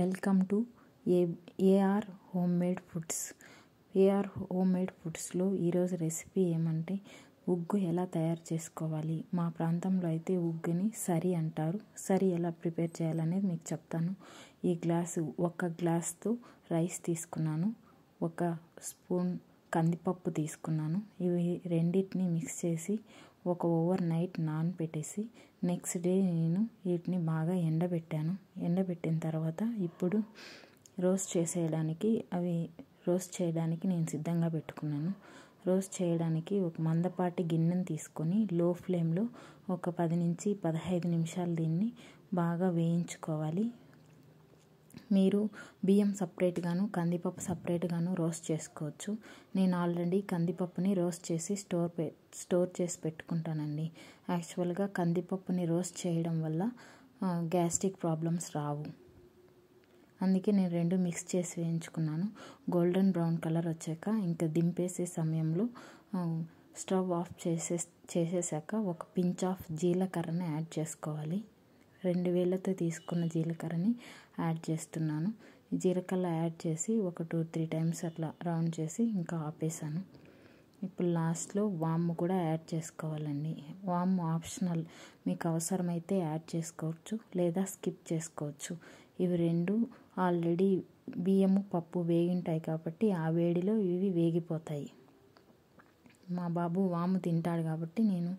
welcome to A AR home made foods AR home made ఫుడ్స్లో ఈరోజు recipe ఏమంటే ఉగ్గు ఎలా తయారు చేసుకోవాలి మా ప్రాంతంలో అయితే ఉగ్గుని సరి అంటారు సరి ఎలా ప్రిపేర్ చేయాలనేది మీకు చెప్తాను ఈ గ్లాసు ఒక గ్లాస్తో రైస్ తీసుకున్నాను ఒక స్పూన్ కందిపప్పు తీసుకున్నాను ఇవి రెండింటిని మిక్స్ చేసి ఒక ఓవర్ నైట్ నానపెట్టేసి నెక్స్ట్ డే నేను వీటిని బాగా ఎండబెట్టాను ఎండబెట్టిన తర్వాత ఇప్పుడు రోస్ట్ చేసేయడానికి అవి రోస్ట్ చేయడానికి నేను సిద్ధంగా పెట్టుకున్నాను రోస్ట్ చేయడానికి ఒక మందపాటి గిన్నెను తీసుకొని లో ఫ్లేమ్లో ఒక పది నుంచి పదహైదు నిమిషాలు దీన్ని బాగా వేయించుకోవాలి మీరు బియ్యం సపరేట్గాను కందిపప్పు సపరేట్గాను రోస్ట్ చేసుకోవచ్చు నేను ఆల్రెడీ కందిపప్పుని రోస్ట్ చేసి స్టోర్ పె స్టోర్ చేసి పెట్టుకుంటానండి యాక్చువల్గా కందిపప్పుని రోస్ట్ చేయడం వల్ల గ్యాస్ట్రిక్ ప్రాబ్లమ్స్ రావు అందుకే నేను రెండు మిక్స్ చేసి వేయించుకున్నాను గోల్డెన్ బ్రౌన్ కలర్ వచ్చాక ఇంకా దింపేసే సమయంలో స్టవ్ ఆఫ్ చేసే చేసేసాక ఒక పించ్ ఆఫ్ జీలకర్రని యాడ్ చేసుకోవాలి రెండు వేలతో తీసుకున్న జీలకర్రని యాడ్ చేస్తున్నాను జీలకర్ర యాడ్ చేసి ఒక టూ త్రీ టైమ్స్ అట్లా రౌండ్ చేసి ఇంకా ఆపేసాను ఇప్పుడు లాస్ట్లో వాము కూడా యాడ్ చేసుకోవాలండి వాము ఆప్షనల్ మీకు అవసరమైతే యాడ్ చేసుకోవచ్చు లేదా స్కిప్ చేసుకోవచ్చు ఇవి రెండు ఆల్రెడీ బియ్యము పప్పు వేగింటాయి కాబట్టి ఆ వేడిలో ఇవి వేగిపోతాయి మా బాబు వాము తింటాడు కాబట్టి నేను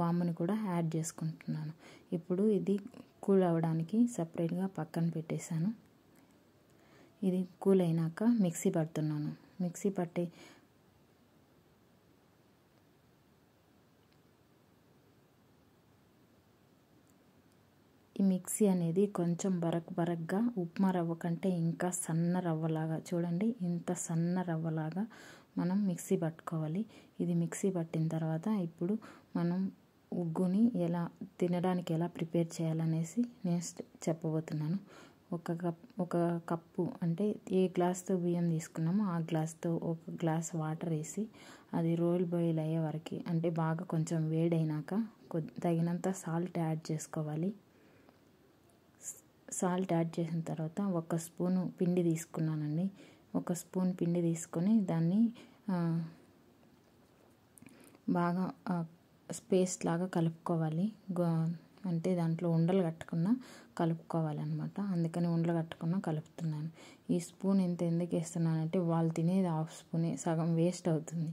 వామును కూడా యాడ్ చేసుకుంటున్నాను ఇప్పుడు ఇది కూల్ అవ్వడానికి సపరేట్గా పక్కన పెట్టేశాను ఇది కూల్ అయినాక మిక్సీ పడుతున్నాను మిక్సీ పట్టే ఈ మిక్సీ అనేది కొంచెం బరక్ బరక్గా ఉప్మా రవ్వ కంటే ఇంకా సన్న రవ్వలాగా చూడండి ఇంత సన్న రవ్వలాగా మనం మిక్సీ పట్టుకోవాలి ఇది మిక్సీ పట్టిన తర్వాత ఇప్పుడు మనం ఉగ్గుని ఎలా తినడానికి ఎలా ప్రిపేర్ చేయాలనేసి నేను చెప్పబోతున్నాను ఒక కప్ ఒక కప్పు అంటే ఏ గ్లాస్తో బియ్యం తీసుకున్నామో ఆ గ్లాస్తో ఒక గ్లాస్ వాటర్ వేసి అది రోల్ బాయిల్ అయ్యే వరకు అంటే బాగా కొంచెం వేడైనాక తగినంత సాల్ట్ యాడ్ చేసుకోవాలి సాల్ట్ యాడ్ చేసిన తర్వాత ఒక స్పూను పిండి తీసుకున్నానండి ఒక స్పూన్ పిండి తీసుకొని దాన్ని బాగా స్పేస్ లాగా కలుపుకోవాలి అంటే దాంట్లో ఉండలు కట్టుకున్న కలుపుకోవాలన్నమాట అందుకని ఉండలు కట్టుకున్న కలుపుతున్నాను ఈ స్పూన్ ఎంత ఎందుకు వేస్తున్నానంటే వాళ్ళు తినేది హాఫ్ స్పూనే సగం వేస్ట్ అవుతుంది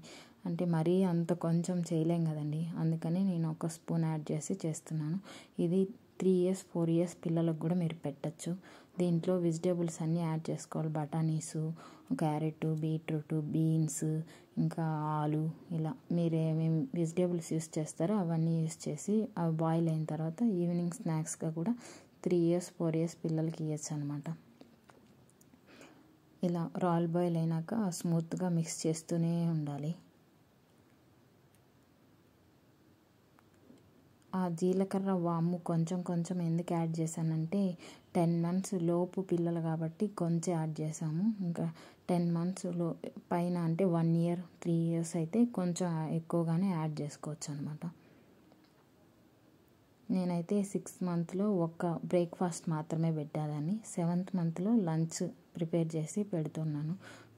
అంటే మరీ అంత కొంచెం చేయలేం కదండి అందుకని నేను ఒక స్పూన్ యాడ్ చేసి చేస్తున్నాను ఇది త్రీ ఇయర్స్ ఫోర్ ఇయర్స్ పిల్లలకు కూడా మీరు పెట్టచ్చు దీంట్లో వెజిటేబుల్స్ అన్నీ యాడ్ చేసుకోవాలి బటానీసు క్యారెట్ బీట్రూట్ బీన్స్ ఇంకా ఆలు ఇలా మీరు ఏమేమి వెజిటేబుల్స్ యూస్ చేస్తారో అవన్నీ యూస్ చేసి అవి బాయిల్ అయిన తర్వాత ఈవినింగ్ స్నాక్స్గా కూడా త్రీ ఇయర్స్ ఫోర్ ఇయర్స్ పిల్లలకి ఇవ్వచ్చు అనమాట ఇలా రాయల్ బాయిల్ అయినాక స్మూత్గా మిక్స్ చేస్తూనే ఉండాలి ఆ జీలకర్ర వాము కొంచెం కొంచెం ఎందుకు యాడ్ చేశానంటే టెన్ మంత్స్ లోపు పిల్లలు కాబట్టి కొంచెం యాడ్ చేసాము ఇంకా టెన్ మంత్స్ లో పైన అంటే వన్ ఇయర్ త్రీ ఇయర్స్ అయితే కొంచెం ఎక్కువగానే యాడ్ చేసుకోవచ్చు అనమాట నేనైతే సిక్స్ మంత్లో ఒక బ్రేక్ఫాస్ట్ మాత్రమే పెట్టాలని సెవెంత్ మంత్లో లంచ్ ప్రిపేర్ చేసి పెడుతున్నాను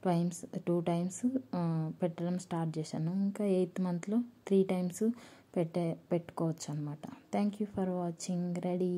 టైమ్స్ టూ టైమ్స్ పెట్టడం స్టార్ట్ చేశాను ఇంకా ఎయిత్ మంత్లో త్రీ టైమ్స్ పెట్టే పెట్టుకోవచ్చు అనమాట thank you for watching ready